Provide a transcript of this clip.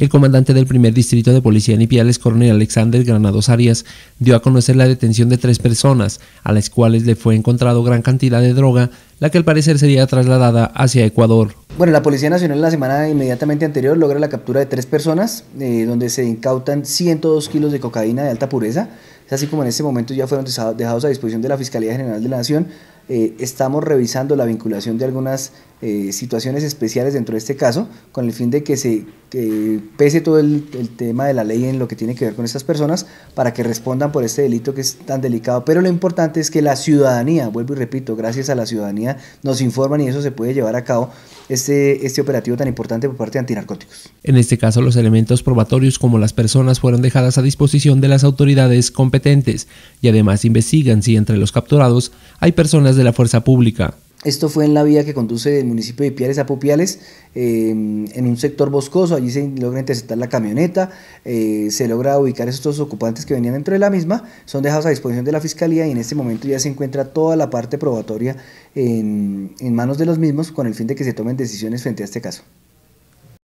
El comandante del primer distrito de policía en Ipiales, coronel Alexander Granados Arias, dio a conocer la detención de tres personas, a las cuales le fue encontrado gran cantidad de droga, la que al parecer sería trasladada hacia Ecuador. Bueno, la Policía Nacional la semana inmediatamente anterior logra la captura de tres personas, eh, donde se incautan 102 kilos de cocaína de alta pureza, así como en este momento ya fueron dejados a disposición de la Fiscalía General de la Nación eh, estamos revisando la vinculación de algunas eh, situaciones especiales dentro de este caso, con el fin de que se pese todo el, el, tema de la ley en lo que tiene que ver con estas personas, para que respondan por este delito que es tan delicado. Pero lo importante es que la ciudadanía, vuelvo y repito, gracias a la ciudadanía nos informan y eso se puede llevar a cabo este, este, operativo tan importante por parte de antinarcóticos. En este caso, los elementos probatorios como las personas fueron dejadas a disposición de las autoridades competentes y además investigan si entre los capturados hay personas de la fuerza pública, esto fue en la vía que conduce del municipio de Piales a Pupiales, em, en un sector boscoso. Allí se logra interceptar la camioneta, eh, se logra ubicar a estos ocupantes que venían dentro de la misma, son dejados a disposición de la fiscalía y en este momento ya se encuentra toda la parte probatoria en manos de los mismos con el fin de que se tomen decisiones frente a este caso.